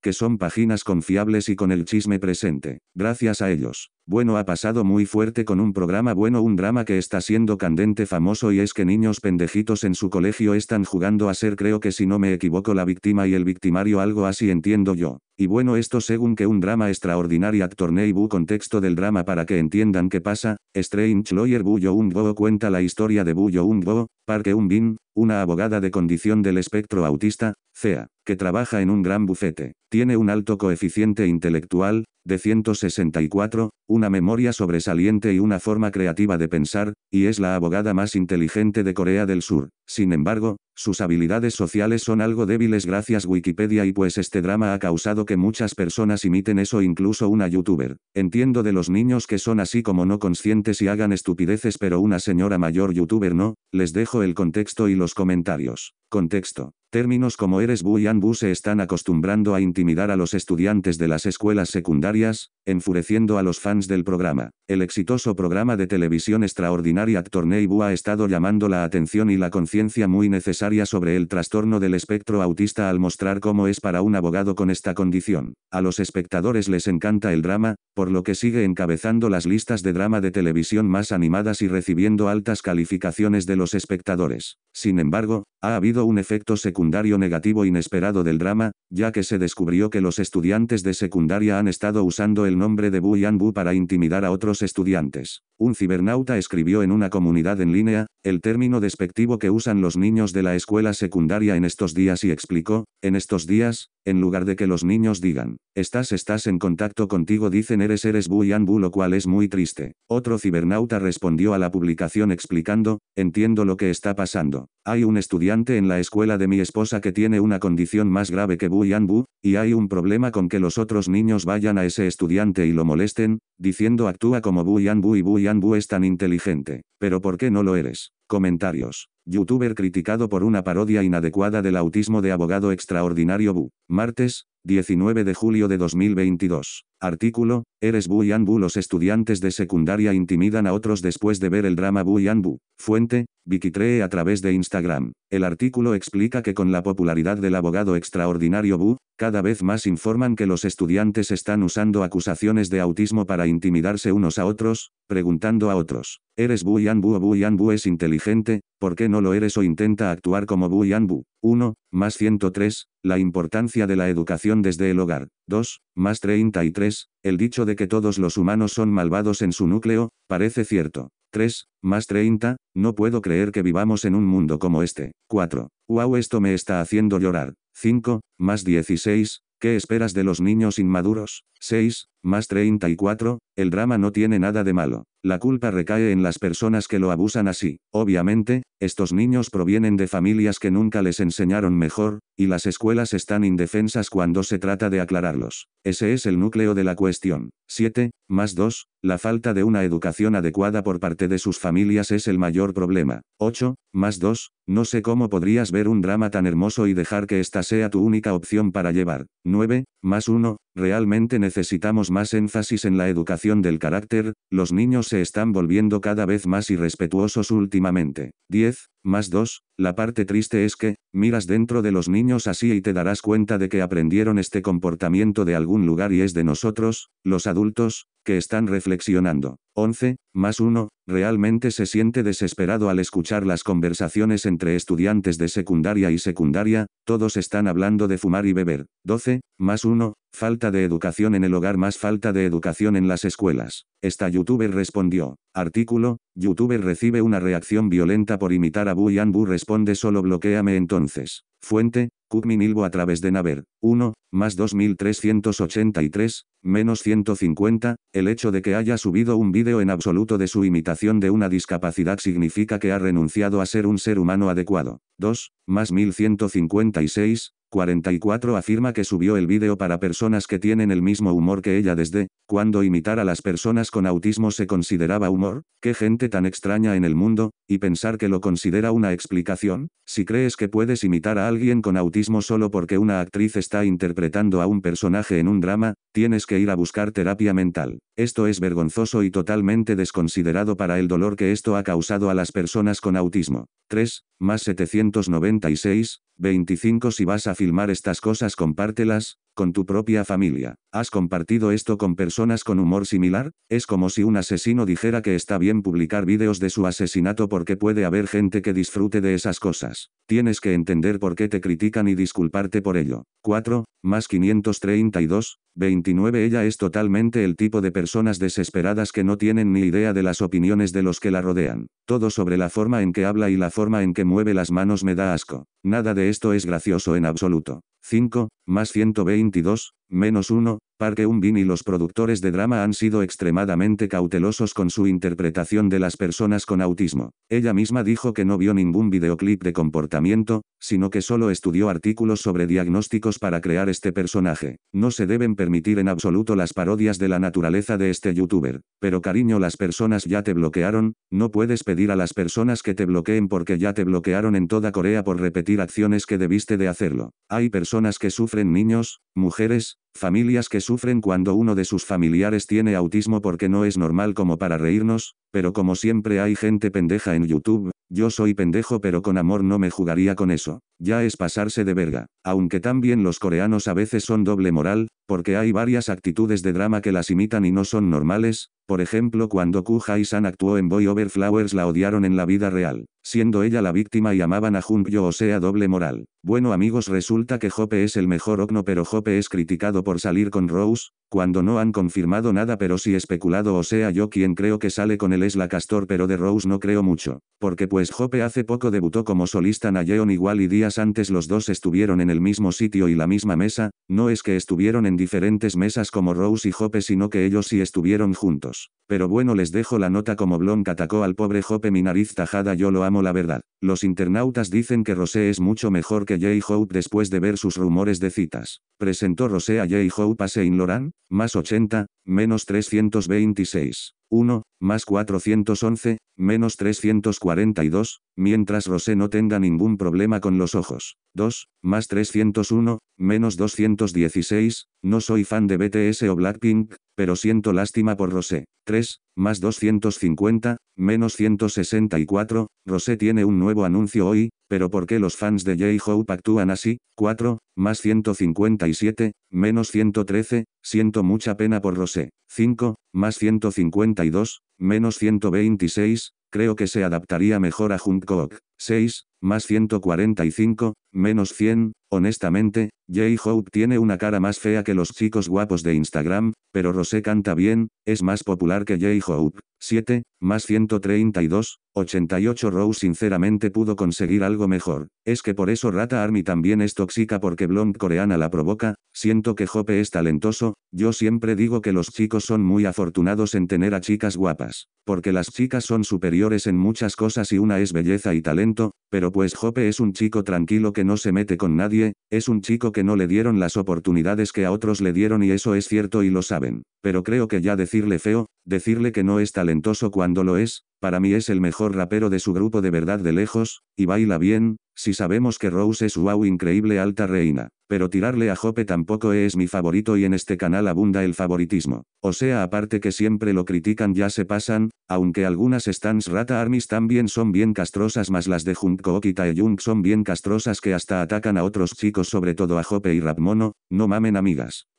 que son páginas confiables y con el chisme presente. Gracias a ellos. Bueno ha pasado muy fuerte con un programa bueno, un drama que está siendo candente famoso y es que niños pendejitos en su colegio están jugando a ser creo que si no me equivoco la víctima y el victimario algo así entiendo yo. Y bueno esto según que un drama extraordinario actor Neibu contexto del drama para que entiendan qué pasa, Strange Lawyer Buyo Un cuenta la historia de Buyo Un Go, Park Un Bin, una abogada de condición del espectro autista, CEA, que trabaja en un gran bufete. Tiene un alto coeficiente intelectual, de 164, una memoria sobresaliente y una forma creativa de pensar, y es la abogada más inteligente de Corea del Sur. Sin embargo, sus habilidades sociales son algo débiles gracias Wikipedia y pues este drama ha causado que muchas personas imiten eso incluso una youtuber. Entiendo de los niños que son así como no conscientes y hagan estupideces pero una señora mayor youtuber no, les dejo el contexto y los comentarios. Contexto. Términos como eres bu y anbu se están acostumbrando a intimidar a los estudiantes de las escuelas secundarias, enfureciendo a los fans del programa. El exitoso programa de televisión extraordinaria Tornei Bu ha estado llamando la atención y la conciencia muy necesaria sobre el trastorno del espectro autista al mostrar cómo es para un abogado con esta condición. A los espectadores les encanta el drama, por lo que sigue encabezando las listas de drama de televisión más animadas y recibiendo altas calificaciones de los espectadores. Sin embargo, ha habido un efecto secundario secundario negativo inesperado del drama, ya que se descubrió que los estudiantes de secundaria han estado usando el nombre de Bu Yan Bu para intimidar a otros estudiantes un cibernauta escribió en una comunidad en línea, el término despectivo que usan los niños de la escuela secundaria en estos días y explicó, en estos días, en lugar de que los niños digan, estás estás en contacto contigo dicen eres eres Buyanbu, lo cual es muy triste. Otro cibernauta respondió a la publicación explicando, entiendo lo que está pasando. Hay un estudiante en la escuela de mi esposa que tiene una condición más grave que buyan y hay un problema con que los otros niños vayan a ese estudiante y lo molesten, diciendo actúa como buyan y buyan Bu es tan inteligente, pero ¿por qué no lo eres? Comentarios. Youtuber criticado por una parodia inadecuada del autismo de abogado extraordinario Bu. Martes, 19 de julio de 2022. Artículo, Eres Bu Yan Bu Los estudiantes de secundaria intimidan a otros después de ver el drama Bu Yan Bu. Fuente, Wikitree a través de Instagram. El artículo explica que con la popularidad del abogado extraordinario Bu, cada vez más informan que los estudiantes están usando acusaciones de autismo para intimidarse unos a otros, preguntando a otros, ¿eres Buyanbu? o es inteligente? ¿Por qué no lo eres o intenta actuar como Buyanbu. 1, más 103, la importancia de la educación desde el hogar. 2, más 33, el dicho de que todos los humanos son malvados en su núcleo, parece cierto. 3, más 30, no puedo creer que vivamos en un mundo como este. 4, wow esto me está haciendo llorar. 5, más 16, ¿qué esperas de los niños inmaduros? 6, más 34, el drama no tiene nada de malo. La culpa recae en las personas que lo abusan así. Obviamente, estos niños provienen de familias que nunca les enseñaron mejor, y las escuelas están indefensas cuando se trata de aclararlos. Ese es el núcleo de la cuestión. 7. Más 2. La falta de una educación adecuada por parte de sus familias es el mayor problema. 8. Más 2. No sé cómo podrías ver un drama tan hermoso y dejar que esta sea tu única opción para llevar. 9. Más 1. Realmente necesitamos más énfasis en la educación del carácter, los niños se están volviendo cada vez más irrespetuosos últimamente. 10. Más 2. La parte triste es que, miras dentro de los niños así y te darás cuenta de que aprendieron este comportamiento de algún lugar y es de nosotros, los adultos, que están reflexionando. 11. Más 1. Realmente se siente desesperado al escuchar las conversaciones entre estudiantes de secundaria y secundaria, todos están hablando de fumar y beber. 12. Más 1. Falta de educación en el hogar más falta de educación en las escuelas. Esta youtuber respondió. Artículo, youtuber recibe una reacción violenta por imitar a Bu y responde solo bloqueame entonces. Fuente, Kukminilbo a través de Naver, 1, más 2383, menos 150, el hecho de que haya subido un vídeo en absoluto de su imitación de una discapacidad significa que ha renunciado a ser un ser humano adecuado. 2, más 1156, 44 afirma que subió el vídeo para personas que tienen el mismo humor que ella desde, cuando imitar a las personas con autismo se consideraba humor, qué gente tan extraña en el mundo, y pensar que lo considera una explicación, si crees que puedes imitar a alguien con autismo solo porque una actriz está interpretando a un personaje en un drama, tienes que ir a buscar terapia mental. Esto es vergonzoso y totalmente desconsiderado para el dolor que esto ha causado a las personas con autismo. 3. Más 796, 25 Si vas a filmar estas cosas compártelas, con tu propia familia. ¿Has compartido esto con personas con humor similar? Es como si un asesino dijera que está bien publicar vídeos de su asesinato porque puede haber gente que disfrute de esas cosas. Tienes que entender por qué te critican y disculparte por ello. 4. Más 532. 29. Ella es totalmente el tipo de personas desesperadas que no tienen ni idea de las opiniones de los que la rodean. Todo sobre la forma en que habla y la forma en que mueve las manos me da asco. Nada de esto es gracioso en absoluto. 5, más 122, menos 1, Park Eun-bin y los productores de drama han sido extremadamente cautelosos con su interpretación de las personas con autismo. Ella misma dijo que no vio ningún videoclip de comportamiento, sino que solo estudió artículos sobre diagnósticos para crear este personaje. No se deben permitir en absoluto las parodias de la naturaleza de este youtuber. Pero cariño, las personas ya te bloquearon, no puedes pedir a las personas que te bloqueen porque ya te bloquearon en toda Corea por repetir acciones que debiste de hacerlo. Hay personas que sufren niños, mujeres, Familias que sufren cuando uno de sus familiares tiene autismo porque no es normal como para reírnos, pero como siempre hay gente pendeja en YouTube, yo soy pendejo pero con amor no me jugaría con eso. Ya es pasarse de verga. Aunque también los coreanos a veces son doble moral, porque hay varias actitudes de drama que las imitan y no son normales, por ejemplo cuando Ku Hai-san actuó en Boy Over Flowers la odiaron en la vida real, siendo ella la víctima y amaban a Jung-yo o sea doble moral. Bueno amigos resulta que Hope es el mejor Ocno pero Hope es criticado por salir con Rose, cuando no han confirmado nada pero sí especulado o sea yo quien creo que sale con él es la Castor pero de Rose no creo mucho, porque pues Hope hace poco debutó como solista Nayeon igual y días antes los dos estuvieron en el mismo sitio y la misma mesa, no es que estuvieron en diferentes mesas como Rose y Hope sino que ellos sí estuvieron juntos. Pero bueno les dejo la nota como Blonk atacó al pobre Hope mi nariz tajada yo lo amo la verdad. Los internautas dicen que Rosé es mucho mejor que que Jay Hope después de ver sus rumores de citas. Presentó Rosé a Jay Hope a Saint Laurent, más 80, menos 326. 1, más 411, menos 342, mientras Rosé no tenga ningún problema con los ojos. 2, más 301, menos 216, no soy fan de BTS o Blackpink, pero siento lástima por Rosé. 3, más 250, menos 164, Rosé tiene un nuevo anuncio hoy, pero ¿por qué los fans de J-Hope actúan así? 4, más 157, menos 113, siento mucha pena por Rosé. 5, más 152, menos 126, creo que se adaptaría mejor a Jungkook. 6, más 145, Menos 100, honestamente, J-Hope tiene una cara más fea que los chicos guapos de Instagram, pero Rosé canta bien, es más popular que J-Hope. 7, más 132, 88 Rose sinceramente pudo conseguir algo mejor. Es que por eso Rata Army también es tóxica porque Blonde coreana la provoca, siento que Hope es talentoso, yo siempre digo que los chicos son muy afortunados en tener a chicas guapas, porque las chicas son superiores en muchas cosas y una es belleza y talento, pero pues Hope es un chico tranquilo que no se mete con nadie, es un chico que no le dieron las oportunidades que a otros le dieron y eso es cierto y lo saben, pero creo que ya decirle feo, decirle que no es talentoso cuando lo es, para mí es el mejor rapero de su grupo de verdad de lejos, y baila bien, si sabemos que Rose es wow increíble alta reina, pero tirarle a Jope tampoco es mi favorito y en este canal abunda el favoritismo. O sea aparte que siempre lo critican ya se pasan, aunque algunas stans rata armies también son bien castrosas más las de Jungkook y Taeyung son bien castrosas que hasta atacan a otros chicos sobre todo a Jope y Rapmono, no mamen amigas.